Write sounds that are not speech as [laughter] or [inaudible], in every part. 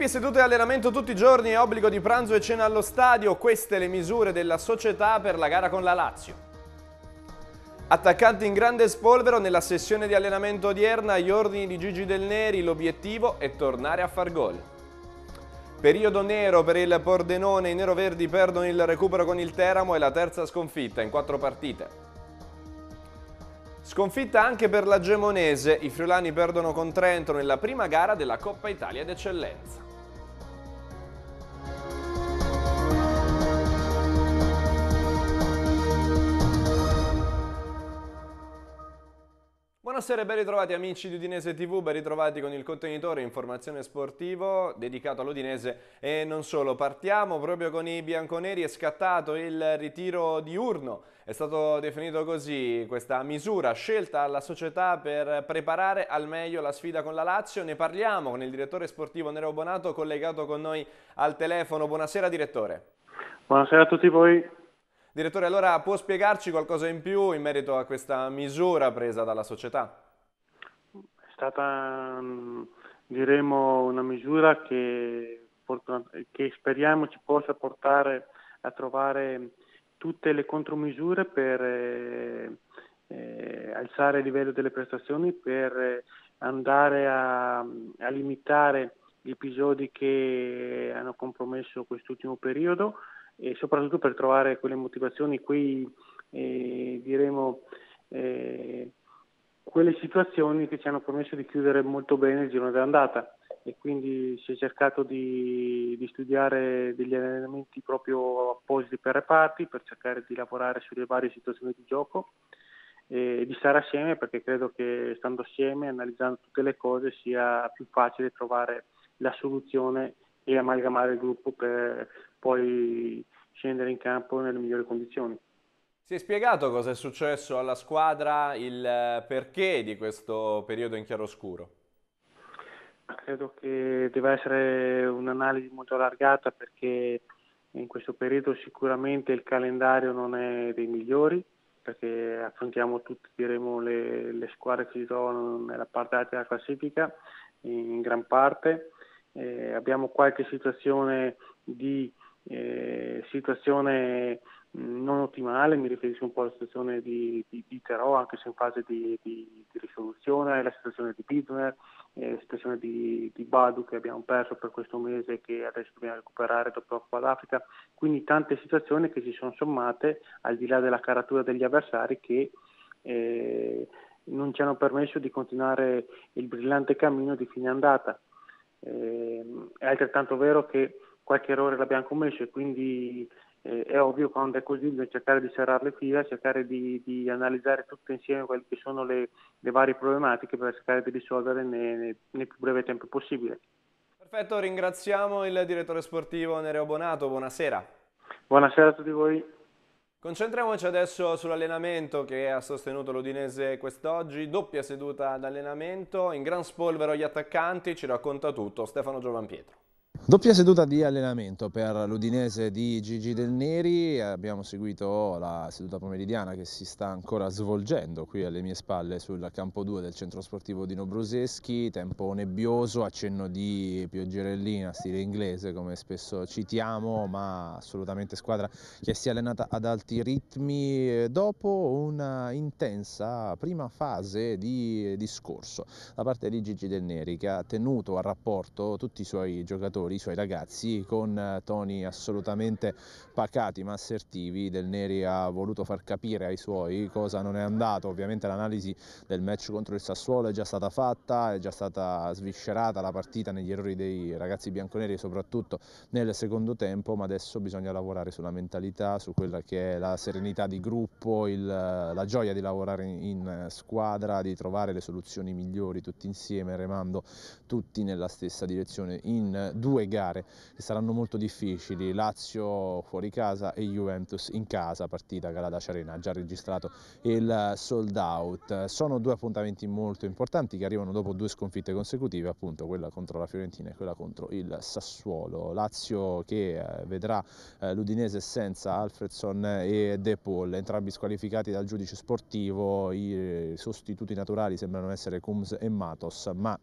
Doppie sedute di allenamento tutti i giorni e obbligo di pranzo e cena allo stadio, queste le misure della società per la gara con la Lazio. Attaccanti in grande spolvero nella sessione di allenamento odierna, gli ordini di Gigi Del Neri, l'obiettivo è tornare a far gol. Periodo nero per il Pordenone, i neroverdi perdono il recupero con il Teramo e la terza sconfitta in quattro partite. Sconfitta anche per la Gemonese, i friulani perdono con Trento nella prima gara della Coppa Italia d'eccellenza. Buonasera e ben ritrovati amici di Udinese TV, ben ritrovati con il contenitore informazione sportivo dedicato all'Udinese e non solo. Partiamo proprio con i bianconeri, è scattato il ritiro diurno, è stato definito così questa misura scelta alla società per preparare al meglio la sfida con la Lazio. Ne parliamo con il direttore sportivo Nero Bonato collegato con noi al telefono. Buonasera direttore. Buonasera a tutti voi. Direttore, allora può spiegarci qualcosa in più in merito a questa misura presa dalla società? È stata, mm, diremo, una misura che, che speriamo ci possa portare a trovare tutte le contromisure per eh, eh, alzare il livello delle prestazioni, per andare a, a, limitare gli episodi che hanno compromesso quest'ultimo periodo e soprattutto per trovare quelle motivazioni, quei, eh, diremo, eh, quelle situazioni che ci hanno permesso di chiudere molto bene il giro dell'andata e quindi si è cercato di, di studiare degli allenamenti proprio appositi per reparti per cercare di lavorare sulle varie situazioni di gioco e di stare assieme perché credo che stando assieme, analizzando tutte le cose, sia più facile trovare la soluzione e amalgamare il gruppo per poi scendere in campo nelle migliori condizioni. Si è spiegato cosa è successo alla squadra, il eh, perché di questo periodo in chiaroscuro? credo che debba essere un'analisi molto allargata perché in questo periodo sicuramente il calendario non è dei migliori perché affrontiamo tutte diremo, le, le, squadre che si trovano nella parte alta della classifica in gran parte. Eh, abbiamo qualche situazione di eh, situazione non ottimale, mi riferisco un po' alla situazione di, di, di Terò, anche se in fase di, di, di risoluzione, la situazione di Bidner, eh, la situazione di, Badu che abbiamo perso per questo mese e che adesso dobbiamo recuperare dopo la Coppa d'Africa, quindi tante situazioni che si sono sommate al di là della caratura degli avversari che eh, non ci hanno permesso di continuare il brillante cammino di fine andata. Eh, è altrettanto vero che qualche errore l'abbiamo commesso e quindi eh, è ovvio quando è così bisogna cercare di serrare le fila, cercare di, di analizzare tutte insieme quelle che sono le, le, varie problematiche per cercare di risolvere nel, nel più breve tempo possibile. Perfetto, ringraziamo il direttore sportivo Nereo Bonato, buonasera. Buonasera a tutti voi. Concentriamoci adesso sull'allenamento che ha sostenuto l'Udinese quest'oggi, doppia seduta d'allenamento, in gran spolvero gli attaccanti, ci racconta tutto Stefano Giovanpietro. Doppia seduta di allenamento per l'Udinese di Gigi Del Neri, abbiamo seguito la seduta pomeridiana che si sta ancora svolgendo qui alle mie spalle sul campo 2 del centro sportivo di Nobroseschi, tempo nebbioso, accenno di pioggerellina, stile inglese come spesso citiamo, ma assolutamente squadra che si è allenata ad alti ritmi dopo una intensa prima fase di discorso da parte di Gigi Del Neri che ha tenuto a rapporto tutti i suoi giocatori genitori, i suoi ragazzi, con eh, toni assolutamente pacati ma assertivi. Del Neri ha voluto far capire ai suoi cosa non è andato. Ovviamente l'analisi del match contro il Sassuolo è già stata fatta, è già stata sviscerata la partita negli errori dei ragazzi bianconeri, soprattutto nel secondo tempo, ma adesso bisogna lavorare sulla mentalità, su quella che è la serenità di gruppo, il, eh, la gioia di lavorare in squadra, di trovare le soluzioni migliori tutti insieme, remando tutti nella stessa direzione in due due gare che saranno molto difficili, Lazio fuori casa e Juventus in casa, partita Galadaci Arena, ha già registrato il sold out. Sono due appuntamenti molto importanti che arrivano dopo due sconfitte consecutive, appunto quella contro la Fiorentina e quella contro il Sassuolo. Lazio che eh, vedrà eh, l'Udinese senza Alfredson e De Paul, entrambi squalificati dal giudice sportivo, i sostituti naturali sembrano essere Cums e Matos, ma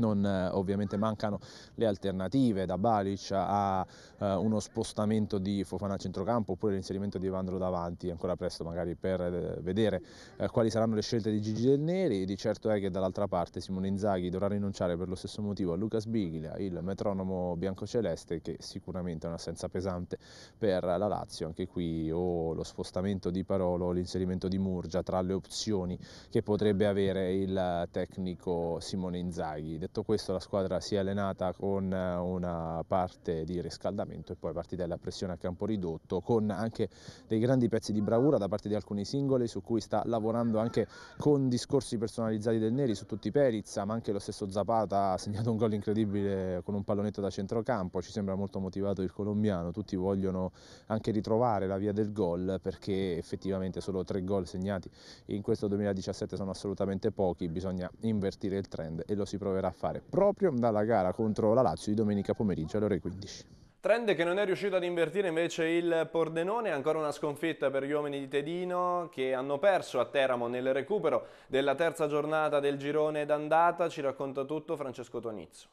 non, eh, ovviamente mancano le alternative da Balic a eh, uno spostamento di Fofana a centrocampo oppure l'inserimento di Evandro davanti, ancora presto magari per eh, vedere eh, quali saranno le scelte di Gigi Del Neri, di certo è che dall'altra parte Simone Inzaghi dovrà rinunciare per lo stesso motivo a Lucas Biglia, il metronomo biancoceleste che sicuramente è un'assenza pesante per la Lazio, anche qui o oh, lo spostamento di Parolo o l'inserimento di Murgia tra le opzioni che potrebbe avere il tecnico Simone Inzaghi. Detto questo la squadra si è allenata con eh, una parte di riscaldamento e poi partita a pressione a campo ridotto con anche dei grandi pezzi di bravura da parte di alcuni singoli su cui sta lavorando anche con discorsi personalizzati del Neri su tutti Perizza ma anche lo stesso Zapata ha segnato un gol incredibile con un pallonetto da centrocampo, ci sembra molto motivato il colombiano, tutti vogliono anche ritrovare la via del gol perché effettivamente solo tre gol segnati in questo 2017 sono assolutamente pochi, bisogna invertire il trend e lo si proverà a fare proprio dalla gara contro la Lazio di domenica pomeriggio alle ore 15. Trend che non è riuscito ad invertire invece il Pordenone, ancora una sconfitta per gli uomini di Tedino che hanno perso a Teramo nel recupero della terza giornata del girone d'andata, ci racconta tutto Francesco Tonizzo.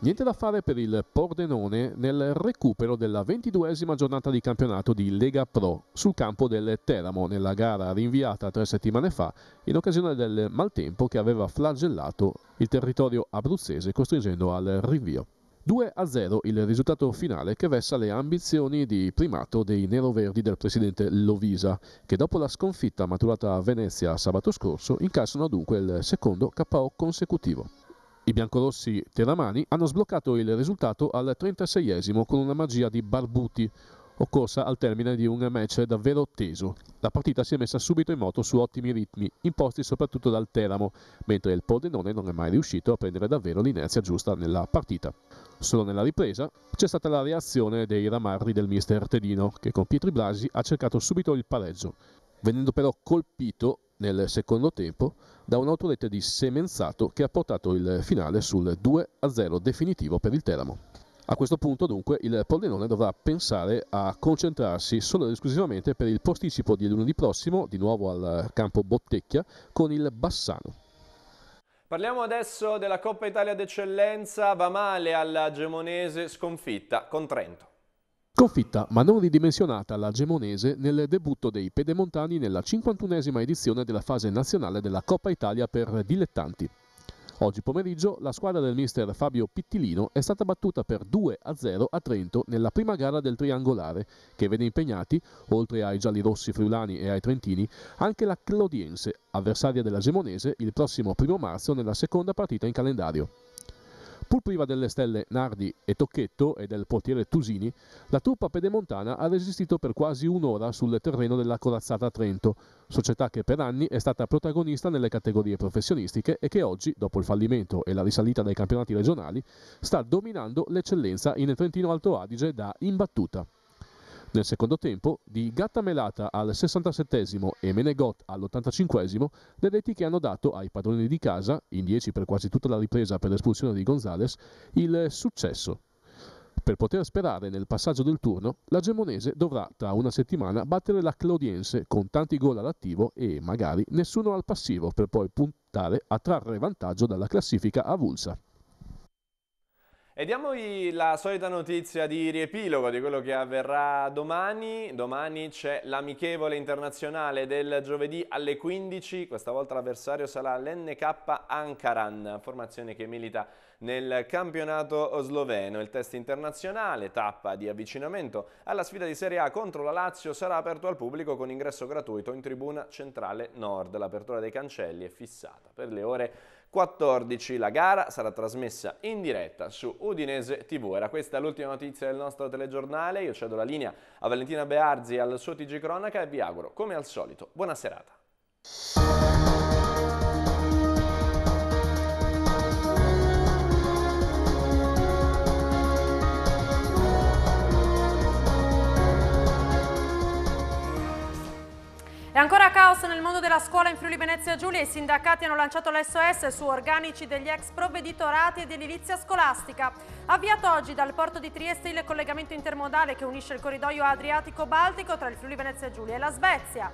Niente da fare per il Pordenone nel recupero della ventiduesima giornata di campionato di Lega Pro sul campo del Teramo nella gara rinviata tre settimane fa in occasione del maltempo che aveva flagellato il territorio abruzzese costringendo al rinvio. 2 0 il risultato finale che vessa le ambizioni di primato dei neroverdi del presidente Lovisa, che dopo la sconfitta maturata a Venezia sabato scorso incassano dunque il secondo KO consecutivo. I biancorossi teramani hanno sbloccato il risultato al 36esimo con una magia di Barbuti, occorsa al termine di un match davvero teso. La partita si è messa subito in moto su ottimi ritmi, imposti soprattutto dal Teramo, mentre il Pordenone non è mai riuscito a prendere davvero l'inerzia giusta nella partita. Solo nella ripresa c'è stata la reazione dei ramarri del mister Tedino, che con Pietri Blasi ha cercato subito il pareggio, venendo però colpito nel secondo tempo da un di Semenzato che ha portato il finale sul 2-0 definitivo per il Teramo. A questo punto dunque il Pordenone dovrà pensare a concentrarsi solo ed esclusivamente per il posticipo di lunedì prossimo, di nuovo al campo Bottecchia, con il Bassano. Parliamo adesso della Coppa Italia d'Eccellenza, va male alla Gemonese sconfitta con Trento. Sconfitta ma non ridimensionata la Gemonese nel debutto dei pedemontani nella 51esima edizione della fase nazionale della Coppa Italia per dilettanti. Oggi pomeriggio la squadra del mister Fabio Pittilino è stata battuta per 2 0 a Trento nella prima gara del triangolare, che vede impegnati, oltre ai giallirossi friulani e ai trentini, anche la Clodiense, avversaria della Gemonese, il prossimo primo marzo nella seconda partita in calendario. Pur priva delle stelle Nardi e Tocchetto e del portiere Tusini, la truppa pedemontana ha resistito per quasi un'ora sul terreno della corazzata Trento, società che per anni è stata protagonista nelle categorie professionistiche e che oggi, dopo il fallimento e la risalita dai campionati regionali, sta dominando l'eccellenza in Trentino Alto Adige da imbattuta. Nel secondo tempo, di Gatta Melata al 67 e Menegot all'85, le reti che hanno dato ai padroni di casa, in 10 per quasi tutta la ripresa per l'espulsione di Gonzales, il successo. Per poter sperare nel passaggio del turno, la Gemonese dovrà tra una settimana battere la Claudiense con tanti gol all'attivo e magari nessuno al passivo per poi puntare a trarre vantaggio dalla classifica avulsa. E diamovi la solita notizia di riepilogo di quello che avverrà domani. Domani c'è l'amichevole internazionale del giovedì alle 15. Questa volta l'avversario sarà l'NK Ankaran, formazione che milita nel campionato sloveno. Il test internazionale, tappa di avvicinamento alla sfida di Serie A contro la Lazio, sarà aperto al pubblico con ingresso gratuito in tribuna centrale nord. L'apertura dei cancelli è fissata per le ore 15. 14 la gara sarà trasmessa in diretta su Udinese TV. Era questa l'ultima notizia del nostro telegiornale, io cedo la linea a Valentina Bearzi e al suo TG Cronaca e vi auguro, come al solito, buona serata. E ancora caos nel mondo della scuola in Friuli Venezia Giulia. I sindacati hanno lanciato l'SOS su organici degli ex provveditorati ed edilizia scolastica. Avviato oggi dal porto di Trieste il collegamento intermodale che unisce il corridoio Adriatico-Baltico tra il Friuli Venezia Giulia e la Svezia.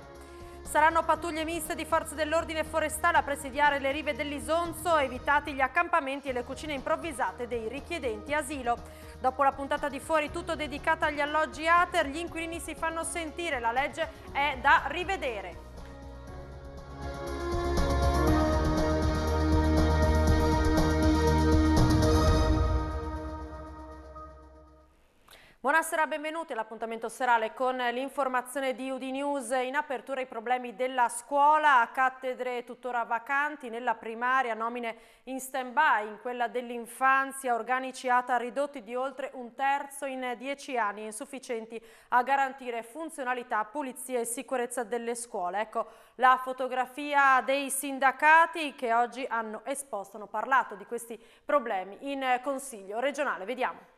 Saranno pattuglie miste di forze dell'ordine forestale a presidiare le rive dell'Isonzo, evitati gli accampamenti e le cucine improvvisate dei richiedenti asilo. Dopo la puntata di fuori tutto dedicata agli alloggi ATER, gli inquilini si fanno sentire, la legge è da rivedere. Buonasera, benvenuti all'appuntamento serale con l'informazione di UD News. In apertura i problemi della scuola, a cattedre tuttora vacanti, nella primaria nomine in stand-by, in quella dell'infanzia, organici ATA ridotti di oltre un terzo in dieci anni, insufficienti a garantire funzionalità, pulizia e sicurezza delle scuole. Ecco la fotografia dei sindacati che oggi hanno esposto, hanno parlato di questi problemi in eh, Consiglio regionale. Vediamo.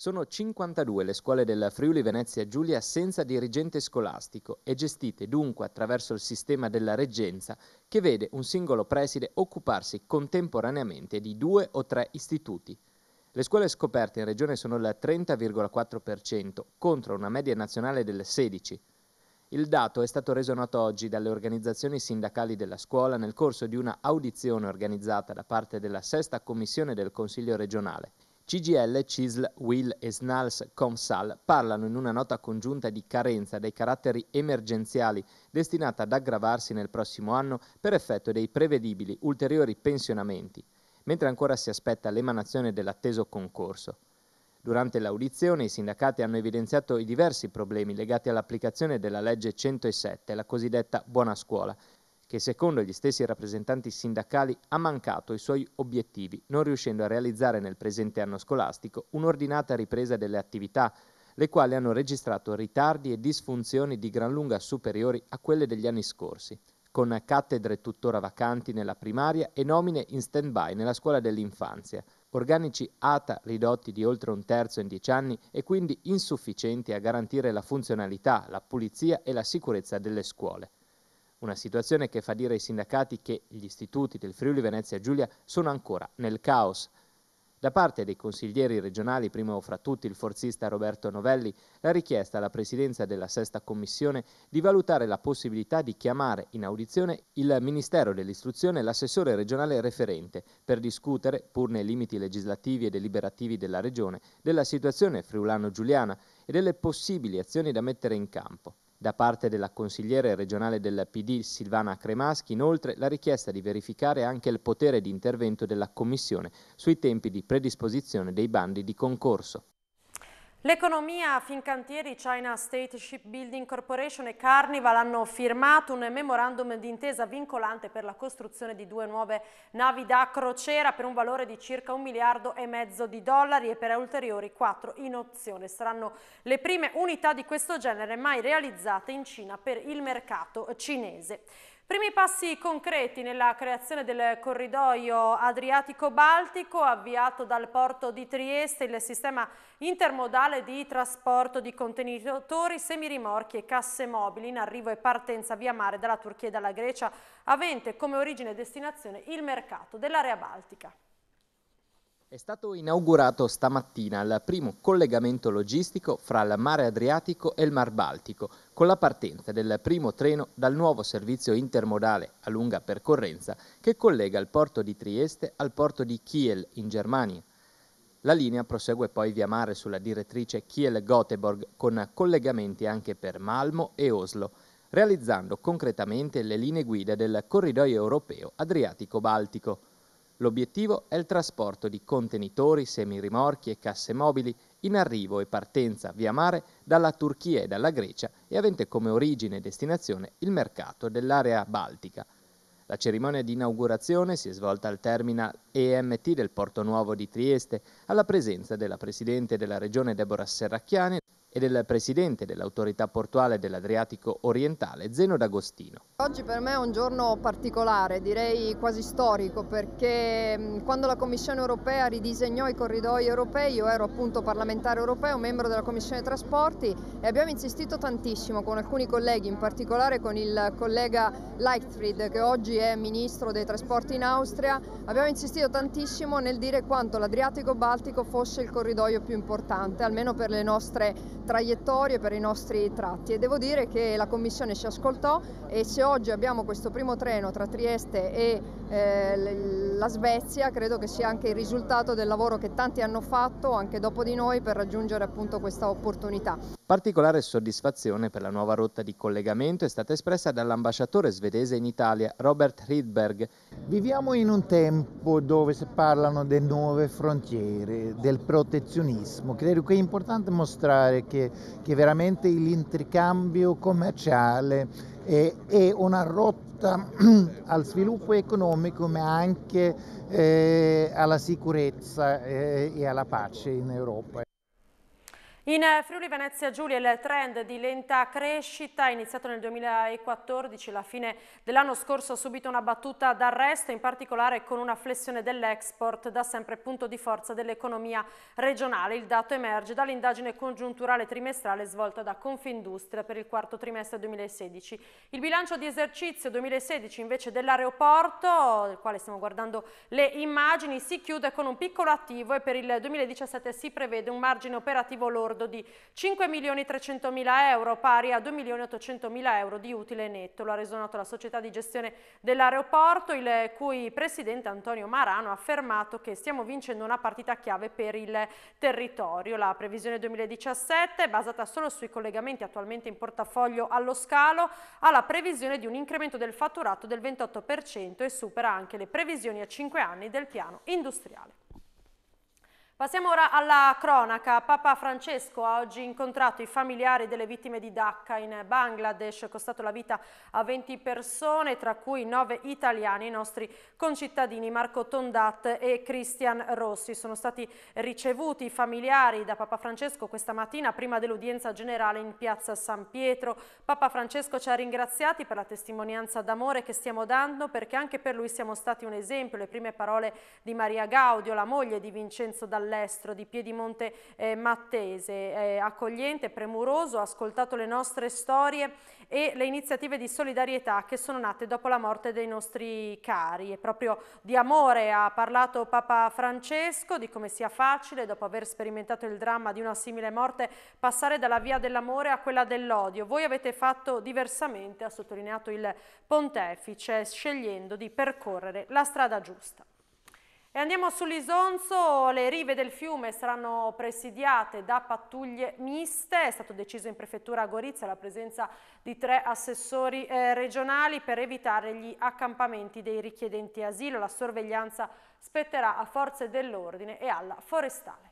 Sono 52 le scuole della Friuli Venezia Giulia senza dirigente scolastico e gestite dunque attraverso il sistema della reggenza che vede un singolo preside occuparsi contemporaneamente di due o tre istituti. Le scuole scoperte in regione sono il 30,4% contro una media nazionale del 16%. Il dato è stato reso noto oggi dalle organizzazioni sindacali della scuola nel corso di una audizione organizzata da parte della sesta commissione del Consiglio regionale. CGL, CISL, WIL e SNALS Comsal parlano in una nota congiunta di carenza dei caratteri emergenziali destinata ad aggravarsi nel prossimo anno per effetto dei prevedibili ulteriori pensionamenti, mentre ancora si aspetta l'emanazione dell'atteso concorso. Durante l'audizione i sindacati hanno evidenziato i diversi problemi legati all'applicazione della legge 107, la cosiddetta buona scuola, che secondo gli stessi rappresentanti sindacali ha mancato i suoi obiettivi, non riuscendo a realizzare nel presente anno scolastico un'ordinata ripresa delle attività, le quali hanno registrato ritardi e disfunzioni di gran lunga superiori a quelle degli anni scorsi, con cattedre tuttora vacanti nella primaria e nomine in stand-by nella scuola dell'infanzia, organici ATA ridotti di oltre un terzo in dieci anni e quindi insufficienti a garantire la funzionalità, la pulizia e la sicurezza delle scuole. Una situazione che fa dire ai sindacati che gli istituti del Friuli Venezia Giulia sono ancora nel caos. Da parte dei consiglieri regionali, primo fra tutti il forzista Roberto Novelli, la richiesta alla presidenza della sesta commissione di valutare la possibilità di chiamare in audizione il Ministero dell'Istruzione e l'assessore regionale referente per discutere, pur nei limiti legislativi e deliberativi della regione, della situazione friulano-giuliana e delle possibili azioni da mettere in campo. Da parte della consigliere regionale del PD Silvana Cremaschi, inoltre, la richiesta di verificare anche il potere di intervento della Commissione sui tempi di predisposizione dei bandi di concorso. L'economia Fincantieri China State Shipbuilding Corporation e Carnival hanno firmato un memorandum d'intesa vincolante per la costruzione di due nuove navi da crociera per un valore di circa un miliardo e mezzo di dollari e per ulteriori quattro in opzione. Saranno le prime unità di questo genere mai realizzate in Cina per il mercato cinese. Primi passi concreti nella creazione del corridoio Adriatico-Baltico avviato dal porto di Trieste, il sistema intermodale di trasporto di contenitori, semirimorchi e casse mobili in arrivo e partenza via mare dalla Turchia e dalla Grecia, avente come origine e destinazione il mercato dell'area baltica. È stato inaugurato stamattina il primo collegamento logistico fra il mare Adriatico e il mar Baltico, con la partenza del primo treno dal nuovo servizio intermodale a lunga percorrenza che collega il porto di Trieste al porto di Kiel in Germania. La linea prosegue poi via mare sulla direttrice Kiel-Göteborg con collegamenti anche per Malmo e Oslo, realizzando concretamente le linee guida del corridoio europeo Adriatico-Baltico. L'obiettivo è il trasporto di contenitori, semirimorchi e casse mobili in arrivo e partenza via mare dalla Turchia e dalla Grecia e avente come origine e destinazione il mercato dell'area baltica. La cerimonia di inaugurazione si è svolta al terminal EMT del Porto Nuovo di Trieste alla presenza della Presidente della Regione Deborah Serracchiani, e del presidente dell'autorità portuale dell'Adriatico orientale, Zeno D'Agostino. Oggi per me è un giorno particolare, direi quasi storico, perché mm, quando la Commissione europea ridisegnò i corridoi europei, io ero appunto parlamentare europeo, membro della Commissione Trasporti e abbiamo insistito tantissimo con alcuni colleghi, in particolare con il collega Leichtfried che oggi è ministro dei trasporti in Austria, abbiamo insistito tantissimo nel dire quanto l'Adriatico-Baltico fosse il corridoio più importante, almeno per le nostre traiettorie, per i nostri tratti e devo dire che la Commissione ci ascoltò e se oggi abbiamo questo primo treno tra Trieste e eh, la Svezia credo che sia anche il risultato del lavoro che tanti hanno fatto anche dopo di noi per raggiungere appunto questa opportunità. Particolare soddisfazione per la nuova rotta di collegamento è stata espressa dall'ambasciatore svedese in Italia Robert Rydberg Viviamo in un tempo dove si parlano delle nuove frontiere, del protezionismo. Credo che è importante mostrare che, che veramente l'intercambio commerciale è, è, una rotta [clears throat] al sviluppo economico ma anche eh, alla sicurezza eh, e alla pace in Europa. In Friuli Venezia Giulia il trend di lenta crescita è iniziato nel 2014, la fine dell'anno scorso ha subito una battuta d'arresto, in particolare con una flessione dell'export, da sempre punto di forza dell'economia regionale. Il dato emerge dall'indagine congiunturale trimestrale svolta da Confindustria per il quarto trimestre 2016. Il bilancio di esercizio 2016 invece dell'aeroporto, del quale stiamo guardando le immagini, si chiude con un piccolo attivo e per il 2017 si prevede un margine operativo lordo lordo di 5.300.000 euro, pari a 2.800.000 euro di utile netto. Lo ha resonato la società di gestione dell'aeroporto, il cui presidente Antonio Marano ha affermato che stiamo vincendo una partita chiave per il territorio. La previsione 2017 basata solo sui collegamenti attualmente in portafoglio allo scalo, ha la previsione di un incremento del fatturato del 28% e supera anche le previsioni a 5 anni del piano industriale. Passiamo ora alla cronaca. Papa Francesco ha oggi incontrato i familiari delle vittime di Dhaka in Bangladesh, costato la vita a 20 persone, tra cui 9 italiani, i nostri concittadini Marco Tondat e Christian Rossi. Sono stati ricevuti i familiari da Papa Francesco questa mattina prima dell'udienza generale in piazza San Pietro. Papa Francesco ci ha ringraziati per la testimonianza d'amore che stiamo dando perché anche per lui siamo stati un esempio. Le prime parole di Maria Gaudio, la moglie di Vincenzo Dall'Anno all'estero di Piedimonte eh, Mattese, eh, accogliente, premuroso, ha ascoltato le nostre storie e le iniziative di solidarietà che sono nate dopo la morte dei nostri cari. E proprio di amore ha parlato Papa Francesco, di come sia facile, dopo aver sperimentato il dramma di una simile morte, passare dalla via dell'amore a quella dell'odio. Voi avete fatto diversamente, ha sottolineato il pontefice, scegliendo di percorrere la strada giusta. E andiamo sull'Isonzo, le rive del fiume saranno presidiate da pattuglie miste, è stato deciso in prefettura a Gorizia la presenza di tre assessori eh, regionali per evitare gli accampamenti dei richiedenti asilo, la sorveglianza spetterà a forze dell'ordine e alla forestale.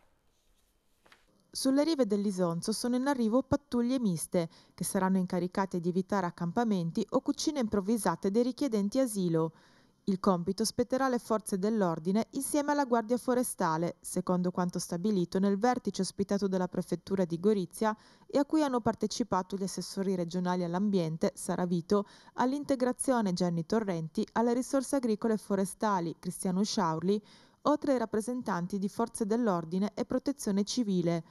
Sulle rive dell'Isonzo sono in arrivo pattuglie miste, che saranno incaricate di evitare accampamenti o cucine improvvisate dei richiedenti asilo. Il compito spetterà alle forze dell'ordine insieme alla Guardia Forestale, secondo quanto stabilito nel vertice ospitato dalla Prefettura di Gorizia e a cui hanno partecipato gli assessori regionali all'ambiente, Saravito, all'integrazione Gianni Torrenti, alle risorse agricole e forestali, Cristiano Sciaurli, oltre ai rappresentanti di forze dell'ordine e protezione civile.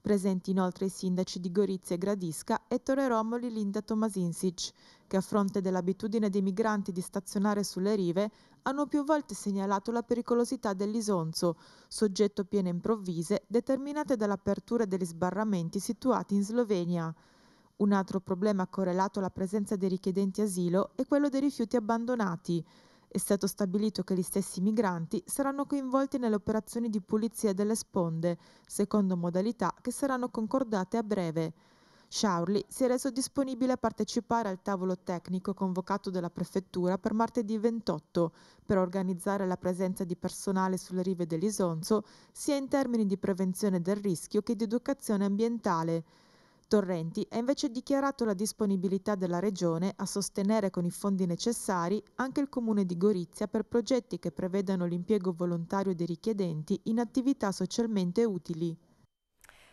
Presenti inoltre i sindaci di Gorizia e Gradisca e Torre Romoli Linda Tomasinsic, che a fronte dell'abitudine dei migranti di stazionare sulle rive hanno più volte segnalato la pericolosità dell'Isonzo, soggetto a piene improvvise determinate dall'apertura degli sbarramenti situati in Slovenia. Un altro problema correlato alla presenza dei richiedenti asilo è quello dei rifiuti abbandonati, è stato stabilito che gli stessi migranti saranno coinvolti nelle operazioni di pulizia delle sponde, secondo modalità che saranno concordate a breve. Sciaurli si è reso disponibile a partecipare al tavolo tecnico convocato dalla prefettura per martedì 28 per organizzare la presenza di personale sulle rive dell'Isonzo sia in termini di prevenzione del rischio che di educazione ambientale. Torrenti ha invece dichiarato la disponibilità della Regione a sostenere con i fondi necessari anche il Comune di Gorizia per progetti che prevedano l'impiego volontario dei richiedenti in attività socialmente utili.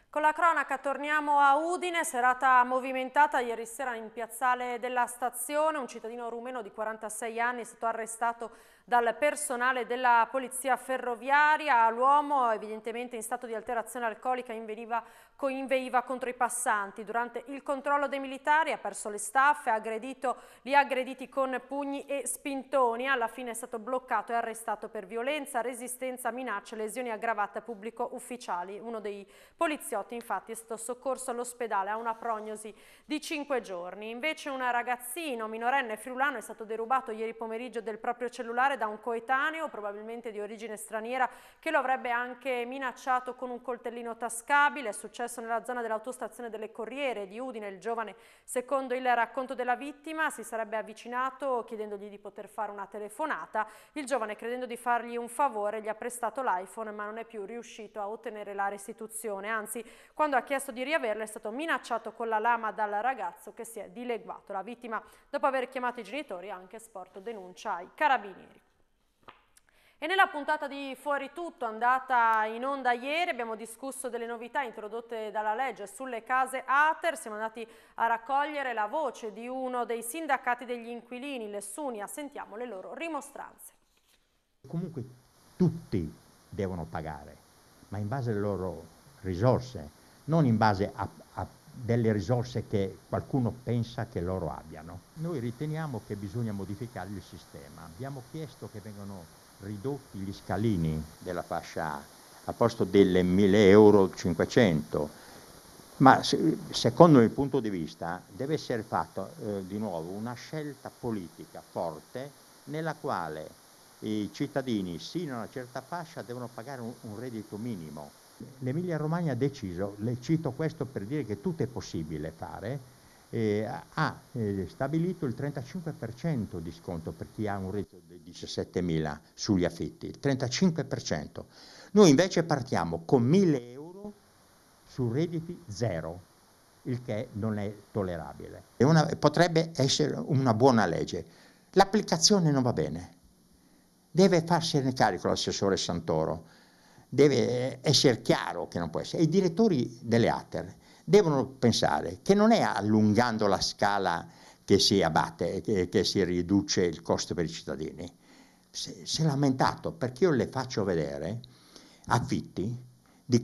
Con la cronaca torniamo a Udine, serata movimentata ieri sera in piazzale della stazione, un cittadino rumeno di 46 anni è stato arrestato dal personale della polizia ferroviaria. L'uomo, evidentemente in stato di alterazione alcolica, inveniva, inveiva contro i passanti. Durante il controllo dei militari ha perso le staffe, ha aggredito gli aggrediti con pugni e spintoni. Alla fine è stato bloccato e arrestato per violenza, resistenza, minacce, lesioni aggravate a pubblico ufficiali. Uno dei poliziotti, infatti, è stato soccorso all'ospedale a una prognosi di 5 giorni. Invece un ragazzino minorenne friulano è stato derubato ieri pomeriggio del proprio cellulare particolare da un coetaneo, probabilmente di origine straniera, che lo avrebbe anche minacciato con un coltellino tascabile. È successo nella zona dell'autostazione delle Corriere di Udine. Il giovane, secondo il racconto della vittima, si sarebbe avvicinato chiedendogli di poter fare una telefonata. Il giovane, credendo di fargli un favore, gli ha prestato l'iPhone ma non è più riuscito a ottenere la restituzione. Anzi, quando ha chiesto di riaverlo, è stato minacciato con la lama dal ragazzo che si è dileguato. La vittima, dopo aver chiamato i genitori, ha anche sporto denuncia ai carabinieri. E nella puntata di Fuori Tutto, andata in onda ieri, abbiamo discusso delle novità introdotte dalla legge sulle case ATER. Siamo andati a raccogliere la voce di uno dei sindacati degli inquilini, l'Essunia. Sentiamo le loro rimostranze. Comunque tutti devono pagare, ma in base alle loro risorse, non in base a, a delle risorse che qualcuno pensa che loro abbiano. Noi riteniamo che bisogna modificare il sistema. Abbiamo chiesto che vengano ridotti gli scalini della fascia A, a posto delle 1000 euro 500, ma se, secondo il punto di vista deve essere fatta eh, di nuovo una scelta politica forte nella quale i cittadini sino a una certa fascia devono pagare un, un reddito minimo. L'Emilia Romagna ha deciso, le cito questo per dire che tutto è possibile fare, eh, ha eh, stabilito il 35% di sconto per chi ha un reddito di 17.000 sugli affitti, il 35%. Noi invece partiamo con 1.000 euro su redditi zero, il che non è tollerabile. Una, potrebbe essere una buona legge. L'applicazione non va bene. Deve farsene carico l'assessore Santoro, deve eh, essere chiaro che non può essere. I direttori delle ATER devono pensare che non è allungando la scala che si abbatte, che, che si riduce il costo per i cittadini. Si, si è lamentato perché io le faccio vedere affitti, di,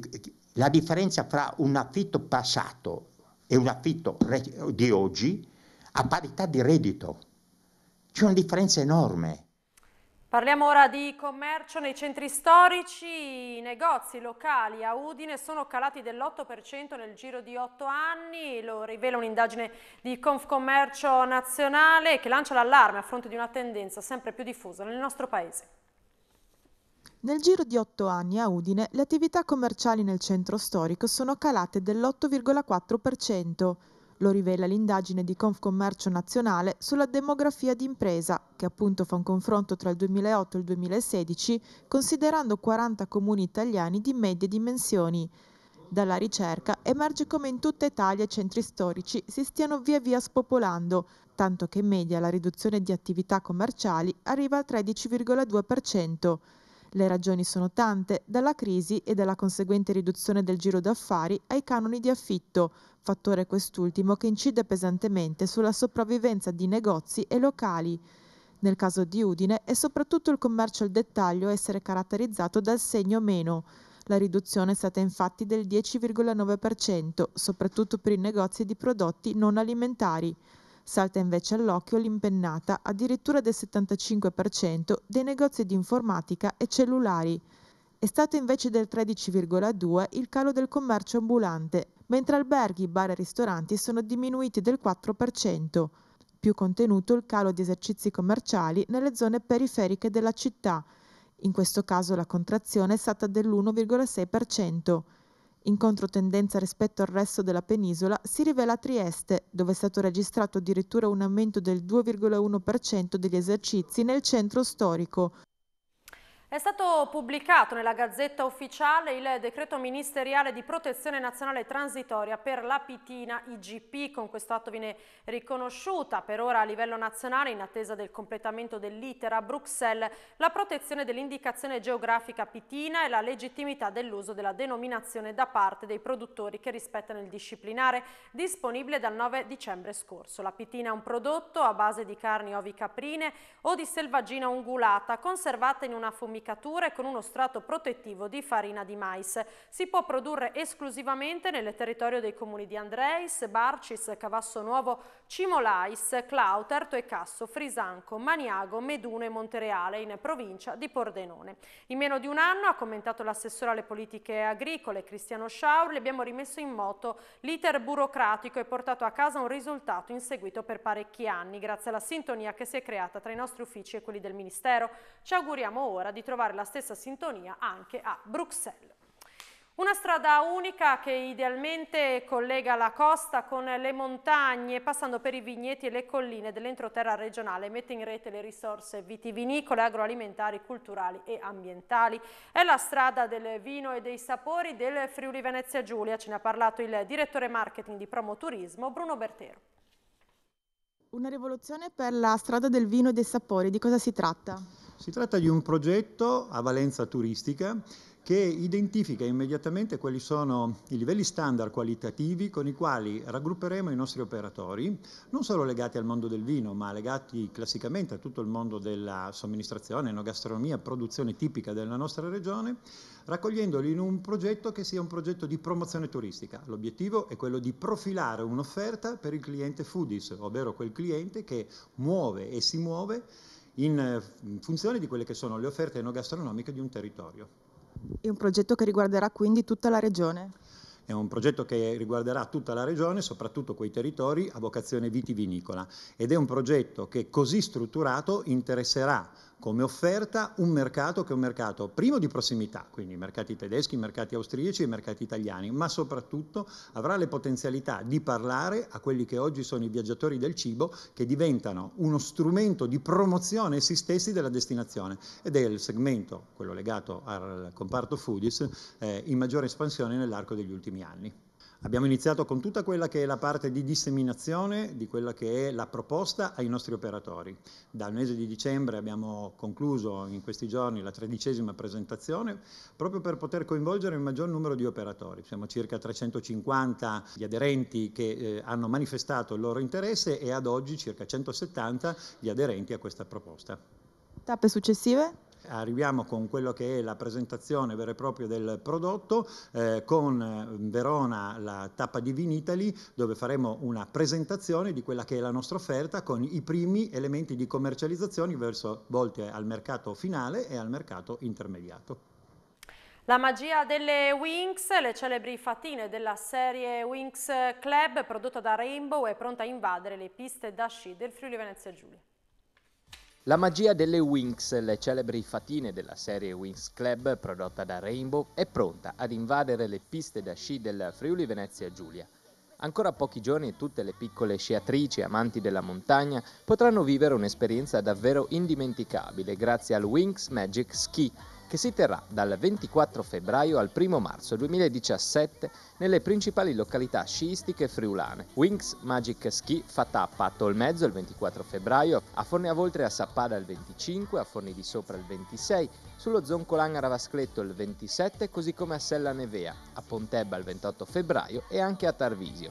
la differenza fra un affitto passato e un affitto di oggi a parità di reddito. C'è una differenza enorme. Parliamo ora di commercio nei centri storici, i negozi locali a Udine sono calati dell'8% nel giro di 8 anni, lo rivela un'indagine di Confcommercio nazionale che lancia l'allarme a fronte di una tendenza sempre più diffusa nel nostro paese. Nel giro di otto anni a Udine le attività commerciali nel centro storico sono calate dell'8,4%. Lo rivela l'indagine di Confcommercio Nazionale sulla demografia di impresa, che appunto fa un confronto tra il 2008 e il 2016, considerando 40 comuni italiani di medie dimensioni. Dalla ricerca emerge come in tutta Italia i centri storici si stiano via via spopolando, tanto che in media la riduzione di attività commerciali arriva al 13,2%. Le ragioni sono tante, dalla crisi e dalla conseguente riduzione del giro d'affari ai canoni di affitto, fattore quest'ultimo che incide pesantemente sulla sopravvivenza di negozi e locali. Nel caso di Udine è soprattutto il commercio al dettaglio a essere caratterizzato dal segno meno. La riduzione è stata infatti del 10,9%, soprattutto per i negozi di prodotti non alimentari. Salta invece all'occhio l'impennata addirittura del 75% dei negozi di informatica e cellulari. È stato invece del 13,2% il calo del commercio ambulante, mentre alberghi, bar e ristoranti sono diminuiti del 4%. Più contenuto il calo di esercizi commerciali nelle zone periferiche della città. In questo caso la contrazione è stata dell'1,6%. In controtendenza rispetto al resto della penisola si rivela Trieste, dove è stato registrato addirittura un aumento del 2,1% degli esercizi nel centro storico, è stato pubblicato nella Gazzetta Ufficiale il decreto ministeriale di protezione nazionale transitoria per la Pitina IGP. Con questo atto viene riconosciuta per ora a livello nazionale, in attesa del completamento dell'iter a Bruxelles, la protezione dell'indicazione geografica Pitina e la legittimità dell'uso della denominazione da parte dei produttori che rispettano il disciplinare, disponibile dal 9 dicembre scorso. La Pitina è un prodotto a base di carni ovi caprine o di selvaggina ungulata, conservata in una fumicazione formicature con uno strato protettivo di farina di mais. Si può produrre esclusivamente nel territorio dei comuni di Andreis, Barcis, Cavasso Nuovo, Cimolais, Clauterto e Casso, Frisanco, Maniago, Meduno e Montereale in provincia di Pordenone. In meno di un anno, ha commentato l'assessore alle politiche agricole Cristiano Sciaurli, abbiamo rimesso in moto l'iter burocratico e portato a casa un risultato inseguito per parecchi anni grazie alla sintonia che si è creata tra i nostri uffici e quelli del Ministero. Ci auguriamo ora di trovare trovare la stessa sintonia anche a Bruxelles. Una strada unica che idealmente collega la costa con le montagne, passando per i vigneti e le colline dell'entroterra regionale, mette in rete le risorse vitivinicole, agroalimentari, culturali e ambientali. È la strada del vino e dei sapori del Friuli Venezia Giulia, ce ne ha parlato il direttore marketing di Promoturismo, Bruno Bertero. Una rivoluzione per la strada del vino e dei sapori, di cosa si tratta? Si tratta di un progetto a valenza turistica che identifica immediatamente quali sono i livelli standard qualitativi con i quali raggrupperemo i nostri operatori, non solo legati al mondo del vino, ma legati classicamente a tutto il mondo della somministrazione, enogastronomia, produzione tipica della nostra regione, raccogliendoli in un progetto che sia un progetto di promozione turistica. L'obiettivo è quello di profilare un'offerta per il cliente foodies, ovvero quel cliente che muove e si muove eh, in funzione di quelle che sono le offerte enogastronomiche di un territorio. È un progetto che riguarderà quindi tutta la regione? È un progetto che riguarderà tutta la regione, soprattutto quei territori a vocazione vitivinicola ed è un progetto che così strutturato interesserà come offerta un mercato che è un mercato primo di prossimità, quindi i mercati tedeschi, i mercati austriaci e i mercati italiani, ma soprattutto avrà le potenzialità di parlare a quelli che oggi sono i viaggiatori del cibo che diventano uno strumento di promozione essi stessi della destinazione ed è il segmento, quello legato al comparto foodies, eh, in maggiore espansione nell'arco degli ultimi anni. Abbiamo iniziato con tutta quella che è la parte di disseminazione di quella che è la proposta ai nostri operatori. Dal mese di dicembre abbiamo concluso in questi giorni la tredicesima presentazione proprio per poter coinvolgere il maggior numero di operatori. Siamo circa 350 gli aderenti che eh, hanno manifestato il loro interesse e ad oggi circa 170 gli aderenti a questa proposta. Tappe successive? arriviamo con quello che è la presentazione vera e propria del prodotto, eh, con eh, Verona la tappa di Vinitali, dove faremo una presentazione di quella che è la nostra offerta con i primi elementi di commercializzazione verso, volte al mercato finale e al mercato intermediato. La magia delle Wings, le celebri fatine della serie Wings Club prodotta da Rainbow è pronta a invadere le piste da sci del Friuli Venezia Giulia. La magia delle Winx, le celebri fatine della serie Winx Club prodotta da Rainbow, è pronta ad invadere le piste da sci del Friuli Venezia Giulia. Ancora pochi giorni tutte le piccole sciatrici amanti della montagna potranno vivere un'esperienza davvero indimenticabile grazie al Winx Magic Ski, che si terrà dal 24 febbraio al 1 marzo 2017 nelle principali località sciistiche friulane. Wings Magic Ski fa tappa a Tolmezzo il 24 febbraio, a Forne a Voltre a Sappada il 25, a Forni di Sopra il 26, sullo Zoncolan a Ravascletto il 27, così come a Sella Nevea, a Pontebba il 28 febbraio e anche a Tarvisio.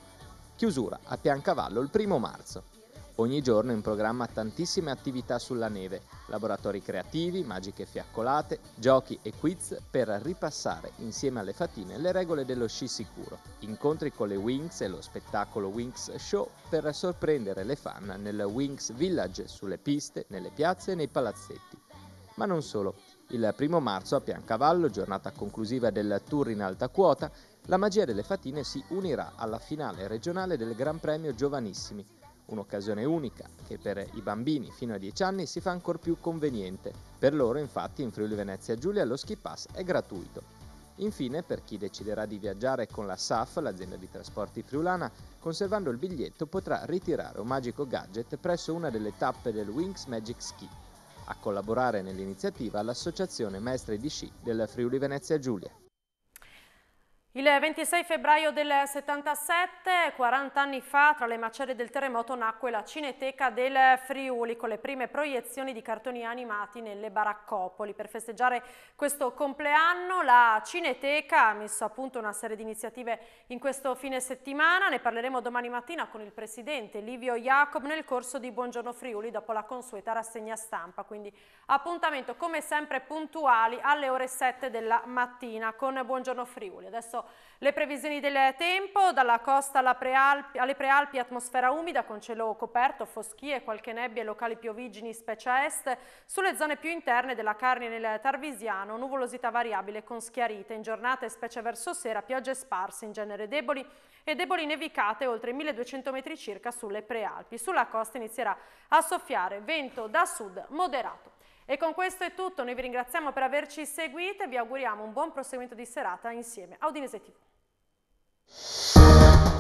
Chiusura a Piancavallo il 1 marzo. Ogni giorno in programma tantissime attività sulla neve, laboratori creativi, magiche fiaccolate, giochi e quiz per ripassare insieme alle fatine le regole dello sci sicuro, incontri con le Wings e lo spettacolo Wings Show per sorprendere le fan nel Wings Village sulle piste, nelle piazze e nei palazzetti. Ma non solo. Il primo marzo a Piancavallo, giornata conclusiva del tour in alta quota, la magia delle fatine si unirà alla finale regionale del Gran Premio Giovanissimi, Un'occasione unica che per i bambini fino a 10 anni si fa ancor più conveniente. Per loro infatti in Friuli Venezia Giulia lo ski pass è gratuito. Infine, per chi deciderà di viaggiare con la SAF, l'azienda di trasporti friulana, conservando il biglietto potrà ritirare un magico gadget presso una delle tappe del Wings Magic Ski. A collaborare nell'iniziativa l'associazione Maestri di Sci della Friuli Venezia Giulia. Il 26 febbraio del 77, 40 anni fa, tra le macerie del terremoto nacque la Cineteca del Friuli con le prime proiezioni di cartoni animati nelle baraccopoli. Per festeggiare questo compleanno la Cineteca ha messo a punto una serie di iniziative in questo fine settimana. Ne parleremo domani mattina con il presidente Livio Jacob nel corso di Buongiorno Friuli dopo la consueta rassegna stampa. Quindi appuntamento come sempre puntuali alle ore 7 della mattina con Buongiorno Friuli. Adesso le previsioni del tempo, dalla costa prealpi, alle prealpi atmosfera umida con cielo coperto, foschie, qualche nebbia e locali piovigini specie est, sulle zone più interne della Carnia e del Tarvisiano nuvolosità variabile con schiarite, in giornate specie verso sera piogge sparse in genere deboli e deboli nevicate oltre 1200 metri circa sulle prealpi. Sulla costa inizierà a soffiare vento da sud moderato. E con questo è tutto, noi vi ringraziamo per averci seguito e vi auguriamo un buon proseguimento di serata insieme a Udinese TV.